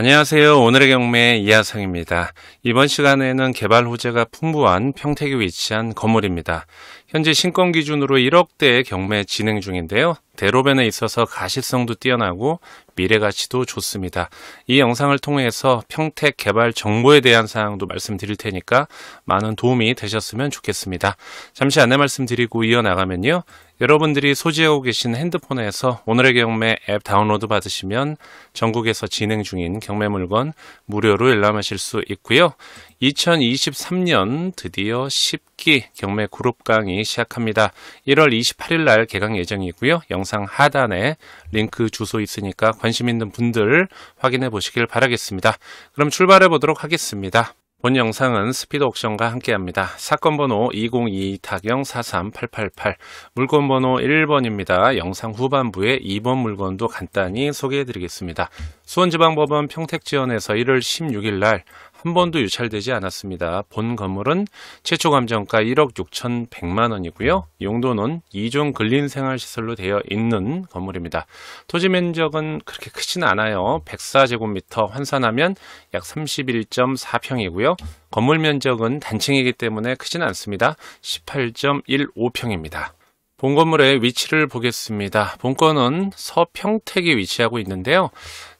안녕하세요. 오늘의 경매 이하성입니다 이번 시간에는 개발 호재가 풍부한 평택에 위치한 건물입니다. 현재 신권 기준으로 1억대의 경매 진행 중인데요. 대로변에 있어서 가시성도 뛰어나고 미래 가치도 좋습니다. 이 영상을 통해서 평택 개발 정보에 대한 사항도 말씀드릴 테니까 많은 도움이 되셨으면 좋겠습니다. 잠시 안내 말씀드리고 이어나가면요. 여러분들이 소지하고 계신 핸드폰에서 오늘의 경매 앱 다운로드 받으시면 전국에서 진행 중인 경매 물건 무료로 열람하실 수 있고요. 2023년 드디어 10기 경매 그룹 강의 시작합니다. 1월 28일 날 개강 예정이고요. 영상 하단에 링크 주소 있으니까 관심 있는 분들 확인해 보시길 바라겠습니다. 그럼 출발해 보도록 하겠습니다. 본 영상은 스피드 옥션과 함께합니다. 사건 번호 2022 타경 43888 물건 번호 1번입니다. 영상 후반부에 2번 물건도 간단히 소개해 드리겠습니다. 수원지방법원 평택지원에서 1월 16일 날한 번도 유찰되지 않았습니다. 본 건물은 최초 감정가 1억 6,100만 원이고요. 용도는 2종 근린 생활시설로 되어 있는 건물입니다. 토지 면적은 그렇게 크진 않아요. 104제곱미터 환산하면 약 31.4평이고요. 건물 면적은 단층이기 때문에 크진 않습니다. 18.15평입니다. 본 건물의 위치를 보겠습니다. 본건은 서평택에 위치하고 있는데요.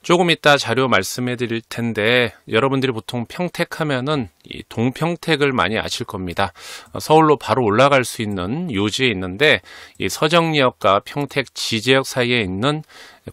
조금 이따 자료 말씀해 드릴 텐데 여러분들이 보통 평택 하면은 이 동평택을 많이 아실 겁니다. 어, 서울로 바로 올라갈 수 있는 요지에 있는데 이 서정리역과 평택 지지역 사이에 있는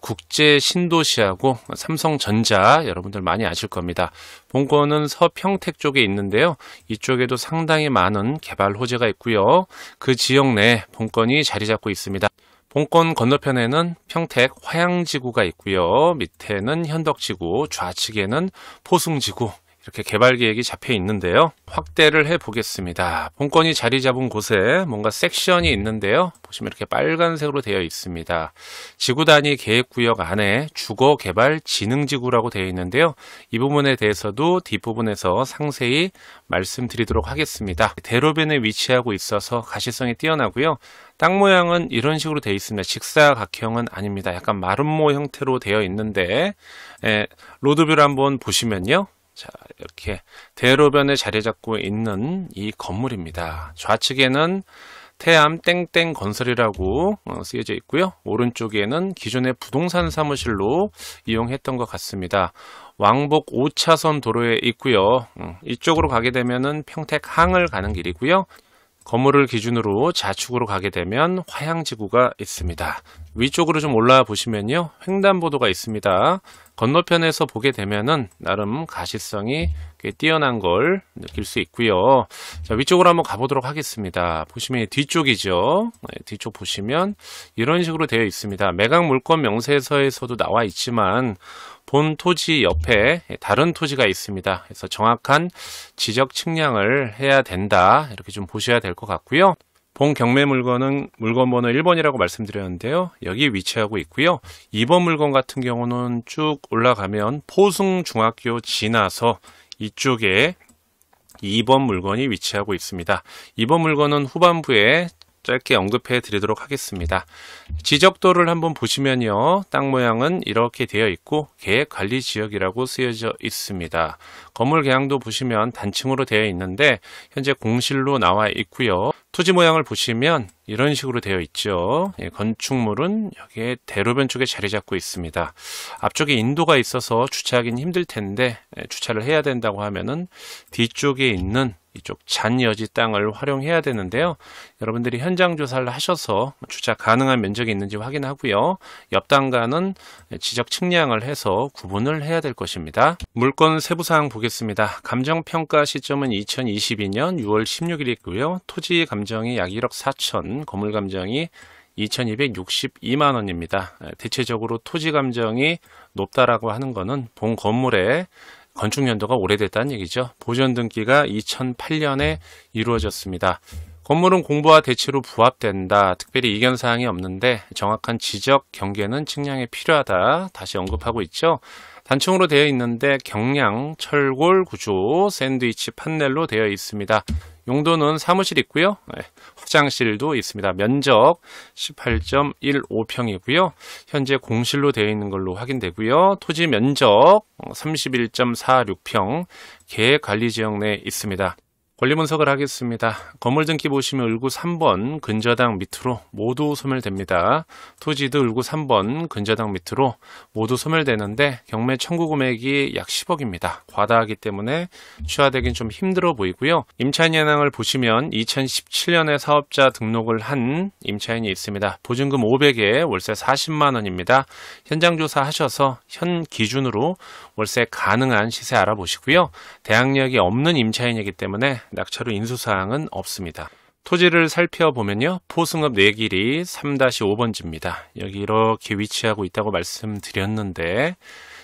국제 신도시하고 삼성전자 여러분들 많이 아실 겁니다. 본권은 서평택 쪽에 있는데요. 이쪽에도 상당히 많은 개발 호재가 있고요. 그 지역 내본권이 자리 잡고 있습니다. 본권 건너편에는 평택 화양지구가 있고요. 밑에는 현덕지구, 좌측에는 포승지구, 이렇게 개발 계획이 잡혀 있는데요. 확대를 해 보겠습니다. 본권이 자리 잡은 곳에 뭔가 섹션이 있는데요. 보시면 이렇게 빨간색으로 되어 있습니다. 지구 단위 계획 구역 안에 주거 개발 지능 지구라고 되어 있는데요. 이 부분에 대해서도 뒷부분에서 상세히 말씀드리도록 하겠습니다. 대로변에 위치하고 있어서 가시성이 뛰어나고요. 땅 모양은 이런 식으로 되어 있습니다. 직사각형은 아닙니다. 약간 마름모 형태로 되어 있는데 예, 로드뷰를 한번 보시면요. 자, 이렇게 대로변에 자리 잡고 있는 이 건물입니다. 좌측에는 태암 땡땡 건설이라고 어, 쓰여져 있고요. 오른쪽에는 기존의 부동산 사무실로 이용했던 것 같습니다. 왕복 5차선 도로에 있고요. 음, 이쪽으로 가게 되면 평택항을 가는 길이고요. 건물을 기준으로 좌측으로 가게 되면 화양지구가 있습니다. 위쪽으로 좀 올라와 보시면요. 횡단보도가 있습니다. 건너편에서 보게 되면은 나름 가시성이 꽤 뛰어난 걸 느낄 수 있고요. 자, 위쪽으로 한번 가보도록 하겠습니다. 보시면 뒤쪽이죠. 네, 뒤쪽 보시면 이런 식으로 되어 있습니다. 매각 물권 명세서에서도 나와 있지만 본 토지 옆에 다른 토지가 있습니다. 그래서 정확한 지적 측량을 해야 된다. 이렇게 좀 보셔야 될 것 같고요. 본 경매 물건은 물건 번호 1번이라고 말씀드렸는데요. 여기 위치하고 있고요. 2번 물건 같은 경우는 쭉 올라가면 포승중학교 지나서 이쪽에 2번 물건이 위치하고 있습니다. 2번 물건은 후반부에 짧게 언급해 드리도록 하겠습니다. 지적도를 한번 보시면요. 땅 모양은 이렇게 되어 있고 계획관리지역이라고 쓰여져 있습니다. 건물 개항도 보시면 단층으로 되어 있는데 현재 공실로 나와 있고요. 토지 모양을 보시면 이런 식으로 되어 있죠. 예, 건축물은 여기에 대로변 쪽에 자리 잡고 있습니다. 앞쪽에 인도가 있어서 주차하기는 힘들 텐데 예, 주차를 해야 된다고 하면은 뒤쪽에 있는 이쪽 잔여지 땅을 활용해야 되는데요. 여러분들이 현장 조사를 하셔서 주차 가능한 면적이 있는지 확인하고요. 옆단가는 지적 측량을 해서 구분을 해야 될 것입니다. 물건 세부사항 보겠습니다. 보겠습니다. 감정평가 시점은 2022년 6월 16일이고요. 토지 감정이 약 1억 4천, 건물 감정이 2,262만 원입니다. 대체적으로 토지 감정이 높다라고 하는 것은 본 건물의 건축 연도가 오래됐다는 얘기죠. 보전 등기가 2008년에 이루어졌습니다. 건물은 공부와 대체로 부합된다. 특별히 이견 사항이 없는데 정확한 지적 경계는 측량에 필요하다. 다시 언급하고 있죠. 단층으로 되어 있는데 경량 철골 구조 샌드위치 판넬로 되어 있습니다. 용도는 사무실 있고요. 네, 화장실도 있습니다. 면적 18.15평이고요. 현재 공실로 되어 있는 걸로 확인되고요. 토지 면적 31.46평 계획관리지역 내에 있습니다. 권리 분석을 하겠습니다. 건물 등기 보시면 을구 3번 근저당 밑으로 모두 소멸됩니다. 토지도 을구 3번 근저당 밑으로 모두 소멸되는데 경매 청구 금액이 약 10억입니다. 과다하기 때문에 취하되긴 좀 힘들어 보이고요. 임차인 현황을 보시면 2017년에 사업자 등록을 한 임차인이 있습니다. 보증금 500에 월세 40만 원입니다. 현장 조사하셔서 현 기준으로 월세 가능한 시세 알아보시고요. 대항력이 없는 임차인이기 때문에 낙찰후 인수사항은 없습니다. 토지를 살펴보면요. 포승읍 내길이 3-5번지입니다. 여기 이렇게 위치하고 있다고 말씀드렸는데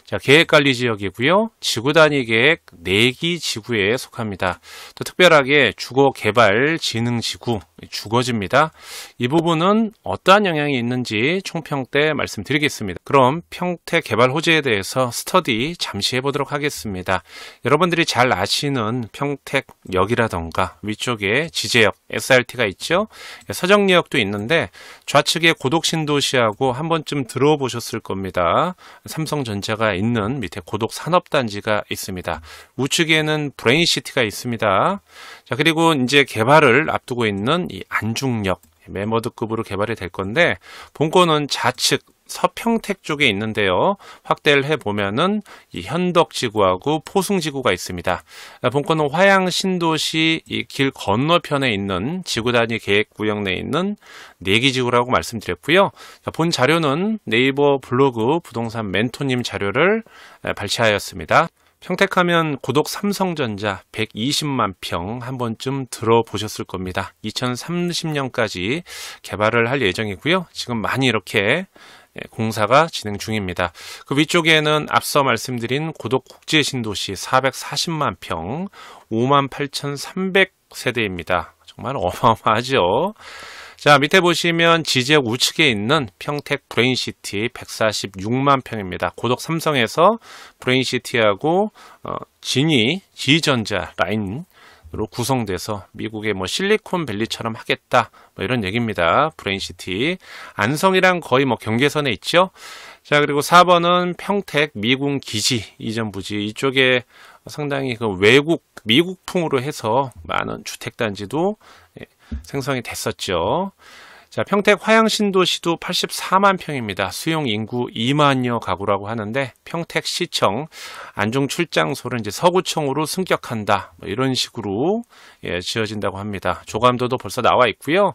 자, 계획관리 지역이고요. 지구 단위 계획 4기 지구에 속합니다. 또 특별하게 주거 개발 진흥 지구 죽어집니다. 이 부분은 어떠한 영향이 있는지 총평 때 말씀드리겠습니다. 그럼 평택 개발 호재에 대해서 스터디 잠시 해보도록 하겠습니다. 여러분들이 잘 아시는 평택역이라던가 위쪽에 지제역 SRT가 있죠. 서정리역도 있는데 좌측에 고독신도시하고 한 번쯤 들어보셨을 겁니다. 삼성전자가 있는 밑에 고독산업단지가 있습니다. 우측에는 브레인시티가 있습니다. 자 그리고 이제 개발을 앞두고 있는 이 안중역 메머드급으로 개발이 될 건데 본건은 좌측 서평택 쪽에 있는데요. 확대를 해보면은 이 현덕지구하고 포승지구가 있습니다. 본건은 화양 신도시 이 길 건너편에 있는 지구단위 계획구역 내에 있는 내기지구라고 말씀드렸고요. 본 자료는 네이버 블로그 부동산 멘토님 자료를 발췌하였습니다. 평택하면 고독 삼성전자 120만 평 한 번쯤 들어보셨을 겁니다. 2030년까지 개발을 할 예정이고요. 지금 많이 이렇게 예, 공사가 진행 중입니다. 그 위쪽에는 앞서 말씀드린 고독 국제 신도시 440만 평 5 8,300 세대입니다. 정말 어마어마하죠. 자, 밑에 보시면 지지역 우측에 있는 평택 브레인시티 146만 평입니다. 고덕 삼성에서 브레인시티하고 어, 진이 지전자 라인 으로 구성돼서 미국의 뭐 실리콘밸리처럼 하겠다 뭐 이런 얘기입니다. 브레인시티 안성이랑 거의 뭐 경계선에 있죠. 자 그리고 4번은 평택 미군 기지 이전 부지 이쪽에 상당히 그 외국 미국풍으로 해서 많은 주택 단지도 예, 생성이 됐었죠. 자, 평택 화양신도시도 84만 평입니다. 수용 인구 2만여 가구라고 하는데 평택 시청 안중 출장소를 이제 서구청으로 승격한다. 뭐 이런 식으로 예, 지어진다고 합니다. 조감도도 벌써 나와 있고요.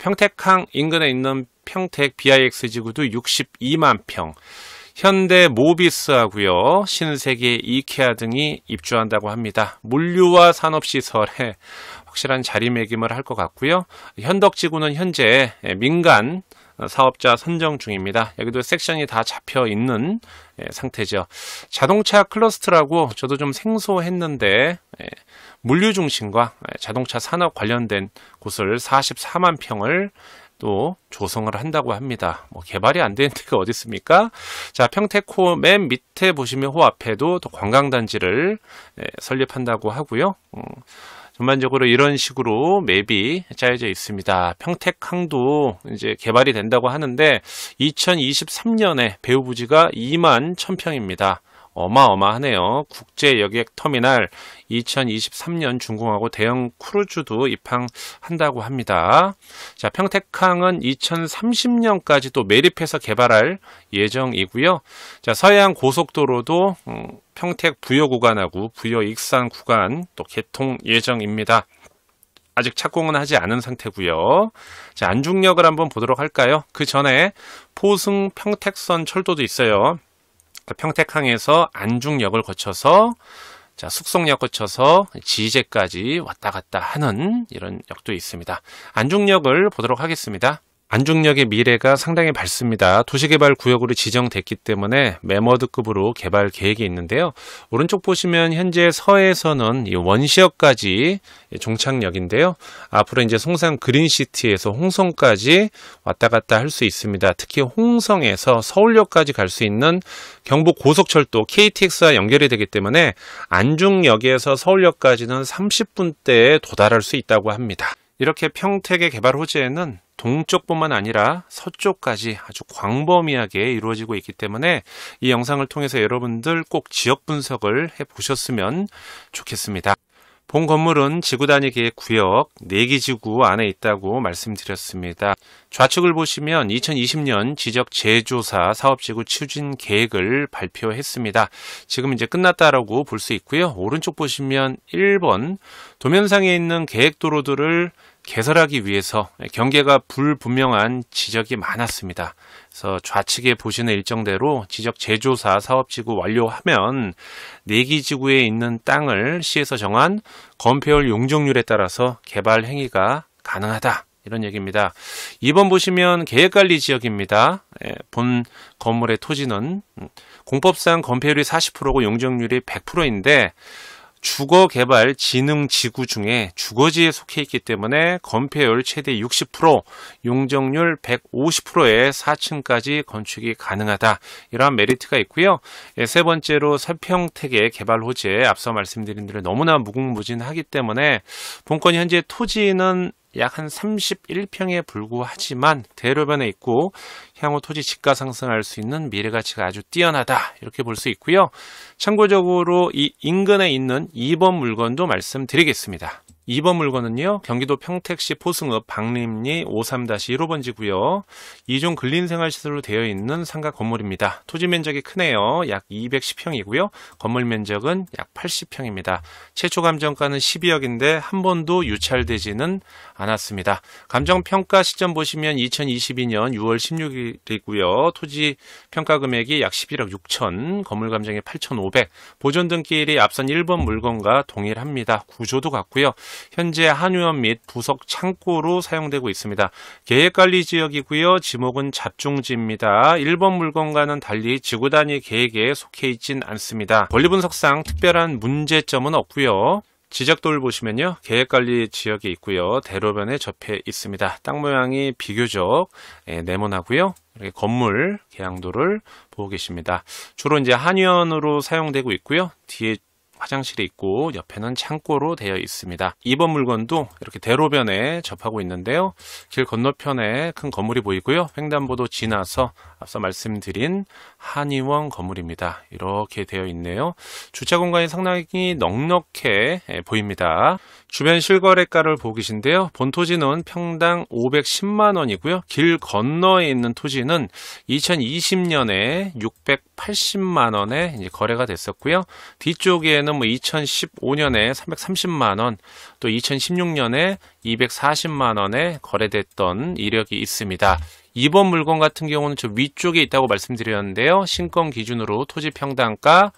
평택항 인근에 있는 평택 BIX 지구도 62만 평. 현대 모비스하고요, 신세계 이케아 등이 입주한다고 합니다. 물류와 산업시설에 확실한 자리매김을 할 것 같고요. 현덕지구는 현재 민간 사업자 선정 중입니다. 여기도 섹션이 다 잡혀 있는 예, 상태죠. 자동차 클러스트라고 저도 좀 생소했는데 예, 물류 중심과 예, 자동차 산업 관련된 곳을 44만 평을 또 조성을 한다고 합니다. 뭐 개발이 안 되는 데가 어디 있습니까? 자, 평택호 맨 밑에 보시면 호 앞에도 또 관광단지를 설립한다고 하고요. 음, 전반적으로 이런 식으로 맵이 짜여져 있습니다. 평택항도 이제 개발이 된다고 하는데 2023년에 배후 부지가 2만 1000평입니다. 어마어마하네요. 국제 여객 터미널 2023년 준공하고 대형 크루즈도 입항한다고 합니다. 자, 평택항은 2030년까지 또 매립해서 개발할 예정이고요. 자, 서해안 고속도로도 음, 평택 부여 구간하고 부여 익산 구간 또 개통 예정입니다. 아직 착공은 하지 않은 상태고요. 자, 안중역을 한번 보도록 할까요? 그 전에 포승 평택선 철도도 있어요. 그러니까 평택항에서 안중역을 거쳐서 자, 숙성역 거쳐서 지제까지 왔다 갔다 하는 이런 역도 있습니다. 안중역을 보도록 하겠습니다. 안중역의 미래가 상당히 밝습니다. 도시개발 구역으로 지정됐기 때문에 매머드급으로 개발 계획이 있는데요. 오른쪽 보시면 현재 서해에서는 원시역까지 종착역인데요. 앞으로 이제 송산 그린시티에서 홍성까지 왔다 갔다 할 수 있습니다. 특히 홍성에서 서울역까지 갈 수 있는 경북 고속철도 KTX와 연결이 되기 때문에 안중역에서 서울역까지는 30분대에 도달할 수 있다고 합니다. 이렇게 평택의 개발 호재에는 동쪽뿐만 아니라 서쪽까지 아주 광범위하게 이루어지고 있기 때문에 이 영상을 통해서 여러분들 꼭 지역 분석을 해 보셨으면 좋겠습니다. 본 건물은 지구 단위 계획 구역 4기 지구 안에 있다고 말씀드렸습니다. 좌측을 보시면 2020년 지적 재조사 사업지구 추진 계획을 발표했습니다. 지금 이제 끝났다라고 볼 수 있고요. 오른쪽 보시면 1번 도면상에 있는 계획 도로들을 개설하기 위해서 경계가 불분명한 지적이 많았습니다. 그래서 좌측에 보시는 일정대로 지적 재조사 사업지구 완료하면 내기지구에 있는 땅을 시에서 정한 건폐율 용적률에 따라서 개발 행위가 가능하다. 이런 얘기입니다. 2번 보시면 계획관리 지역입니다. 예, 본 건물의 토지는 공법상 건폐율이 40%고 용적률이 100%인데 주거 개발 지능 지구 중에 주거지에 속해 있기 때문에 건폐율 최대 60%, 용적률 150%의 4층까지 건축이 가능하다. 이러한 메리트가 있고요. 예, 세 번째로 설평택의 개발 호재 에 앞서 말씀드린 대로 너무나 무궁무진하기 때문에 본건 현재 토지는 약한 31평에 불구하지만 대로변에 있고 향후 토지 집가 상승할 수 있는 미래 가치가 아주 뛰어나다 이렇게 볼 수 있고요. 참고적으로 이 인근에 있는 2번 물건도 말씀드리겠습니다. 2번 물건은요. 경기도 평택시 포승읍 박림리 5 3 1 5번 지구요. 2종 근린생활시설로 되어 있는 상가 건물입니다. 토지 면적이 크네요. 약 210평이고요. 건물 면적은 약 80평입니다. 최초 감정가는 12억인데 한 번도 유찰되지는 않았습니다. 감정평가 시점 보시면 2022년 6월 16일이고요. 토지 평가 금액이 약 11억 6천, 건물 감정이 8,500, 보존 등기일이 앞선 1번 물건과 동일합니다. 구조도 같고요. 현재 한의원 및 부석 창고로 사용되고 있습니다. 계획관리 지역이고요. 지목은 잡종지입니다. 1번 물건과는 달리 지구 단위 계획에 속해 있진 않습니다. 권리 분석상 특별한 문제점은 없고요. 지적도를 보시면요 계획관리 지역에 있고요 대로변에 접해 있습니다 땅 모양이 비교적 예, 네모나고요 이렇게 건물 개양도를 보고 계십니다 주로 이제 한의원으로 사용되고 있고요 뒤에 화장실이 있고 옆에는 창고로 되어 있습니다. 2번 물건도 이렇게 대로변에 접하고 있는데요. 길 건너편에 큰 건물이 보이고요. 횡단보도 지나서 앞서 말씀드린 한의원 건물입니다. 이렇게 되어 있네요. 주차 공간이 상당히 넉넉해 예, 보입니다. 주변 실거래가를 보고 계신데요. 본 토지는 평당 510만 원이고요. 길 건너에 있는 토지는 2020년에 680만 원에 거래가 됐었고요. 뒤쪽에는 보면은 뭐 2015년에 330만 원, 또 2016년에 240만 원에 거래됐던 이력이 있습니다. 이번 물건 같은 경우는 저 위쪽에 있다고 말씀드렸는데요. 신권 기준으로 토지 평당가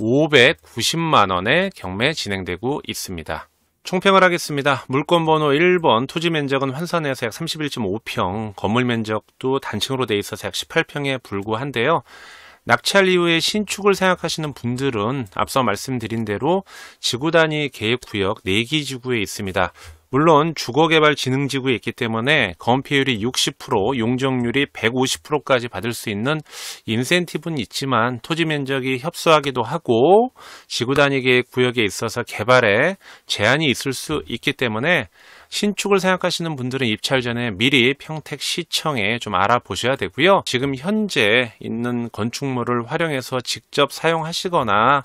590만 원에 경매 진행되고 있습니다. 총평을 하겠습니다. 물건 번호 1번 토지 면적은 환산해서 약 31.5평, 건물 면적도 단층으로 돼 있어서 약 18평에 불과한데요. 낙찰 이후의 신축을 생각하시는 분들은 앞서 말씀드린 대로 지구 단위 계획 구역 4기 지구에 있습니다. 물론 주거개발진흥지구에 있기 때문에 건폐율이 60%, 용적률이 150%까지 받을 수 있는 인센티브는 있지만 토지 면적이 협소하기도 하고 지구 단위 계획 구역에 있어서 개발에 제한이 있을 수 있기 때문에 신축을 생각하시는 분들은 입찰 전에 미리 평택 시청에 좀 알아보셔야 되고요. 지금 현재 있는 건축물을 활용해서 직접 사용하시거나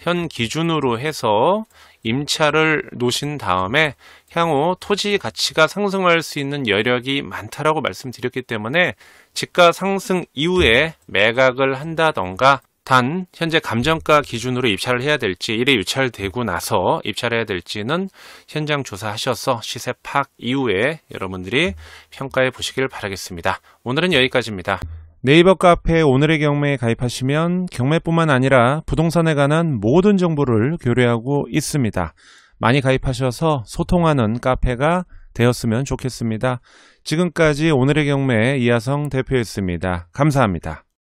현 기준으로 해서 임차를 놓으신 다음에 향후 토지 가치가 상승할 수 있는 여력이 많다라고 말씀드렸기 때문에 집가 상승 이후에 매각을 한다던가 단 현재 감정가 기준으로 입찰을 해야 될지 일에 유찰되고 나서 입찰해야 될지는 현장 조사하셔서 시세 파악 이후에 여러분들이 평가해 보시길 바라겠습니다. 오늘은 여기까지입니다. 네이버 카페 오늘의 경매에 가입하시면 경매뿐만 아니라 부동산에 관한 모든 정보를 교류하고 있습니다. 많이 가입하셔서 소통하는 카페가 되었으면 좋겠습니다. 지금까지 오늘의 경매 이하성 대표였습니다. 감사합니다.